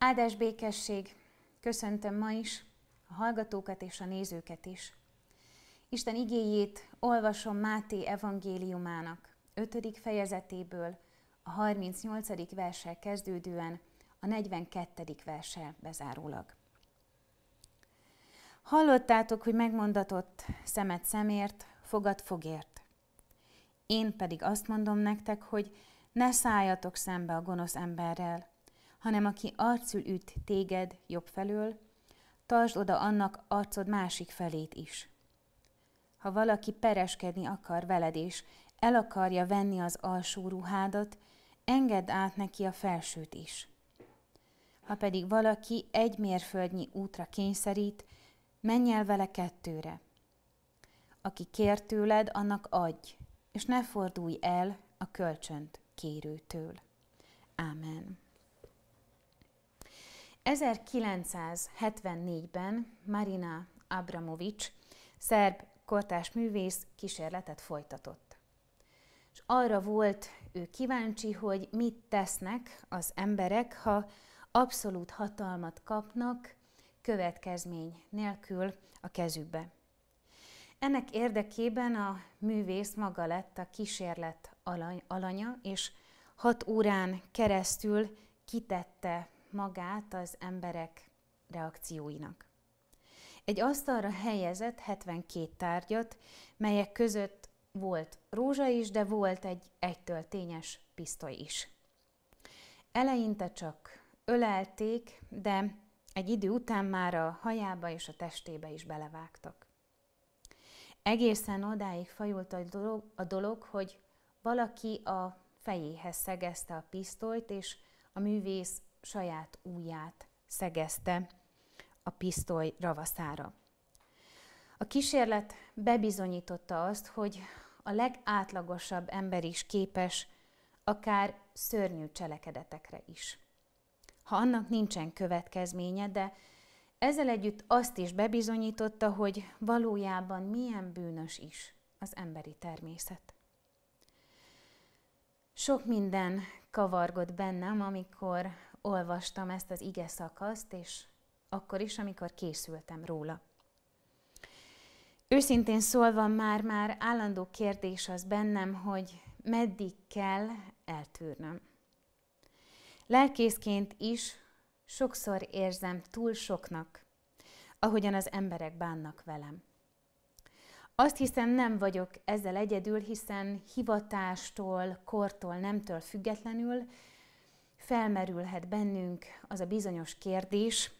Áldás békesség! Köszöntöm ma is a hallgatókat és a nézőket is. Isten igéjét olvasom Máté evangéliumának 5. fejezetéből a 38. versel kezdődően a 42. versel bezárólag. Hallottátok, hogy megmondatott szemet szemért, fogad fogért. Én pedig azt mondom nektek, hogy ne szálljatok szembe a gonosz emberrel, hanem aki arcül üt téged jobb felől, tartsd oda annak arcod másik felét is. Ha valaki pereskedni akar veled és el akarja venni az alsó ruhádat, engedd át neki a felsőt is. Ha pedig valaki egy mérföldnyi útra kényszerít, menj el vele kettőre. Aki kér tőled, annak adj, és ne fordulj el a kölcsönt kérőtől. Ámen. 1974-ben Marina Abramovics, szerb kortárs művész kísérletet folytatott. És arra volt ő kíváncsi, hogy mit tesznek az emberek, ha abszolút hatalmat kapnak következmény nélkül a kezükbe. Ennek érdekében a művész maga lett a kísérlet alanya, és hat órán keresztül kitette magát az emberek reakcióinak. Egy asztalra helyezett 72 tárgyat, melyek között volt rózsa is, de volt egy egytöltényes pisztoly is. Eleinte csak ölelték, de egy idő után már a hajába és a testébe is belevágtak. Egészen odáig fajult a dolog, a dolog hogy valaki a fejéhez szegezte a pisztolyt, és a művész saját ujját szegezte a pisztoly ravaszára. A kísérlet bebizonyította azt, hogy a legátlagosabb ember is képes akár szörnyű cselekedetekre is. Ha annak nincsen következménye, de ezzel együtt azt is bebizonyította, hogy valójában milyen bűnös is az emberi természet sok minden kavargott bennem, amikor olvastam ezt az ige szakaszt, és akkor is, amikor készültem róla. Őszintén szólva már, már állandó kérdés az bennem, hogy meddig kell eltűrnöm. Lelkészként is sokszor érzem túl soknak, ahogyan az emberek bánnak velem. Azt hiszem nem vagyok ezzel egyedül, hiszen hivatástól, kortól, nemtől függetlenül felmerülhet bennünk az a bizonyos kérdés,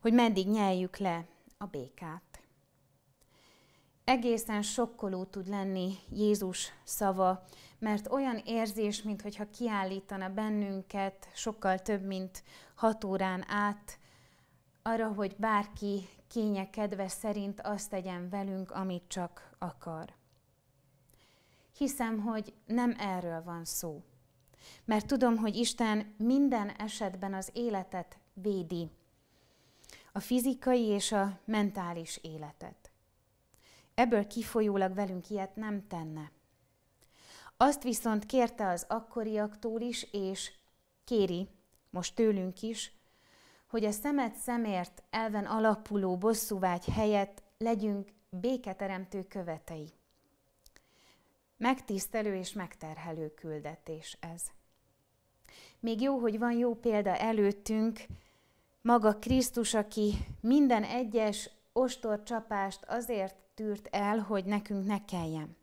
hogy meddig nyeljük le a békát. Egészen sokkoló tud lenni Jézus szava, mert olyan érzés, mintha kiállítana bennünket sokkal több, mint hat órán át arra, hogy bárki kénye kedve szerint azt tegyen velünk, amit csak akar. Hiszem, hogy nem erről van szó. Mert tudom, hogy Isten minden esetben az életet védi. A fizikai és a mentális életet. Ebből kifolyólag velünk ilyet nem tenne. Azt viszont kérte az akkoriaktól is, és kéri most tőlünk is, hogy a szemet szemért elven alapuló bosszúvágy helyett legyünk béketeremtő követei. Megtisztelő és megterhelő küldetés ez. Még jó, hogy van jó példa előttünk, maga Krisztus, aki minden egyes ostorcsapást azért tűrt el, hogy nekünk ne kelljen.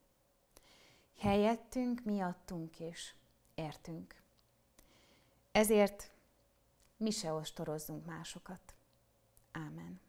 Helyettünk, miattunk és értünk. Ezért mi se ostorozzunk másokat. Ámen.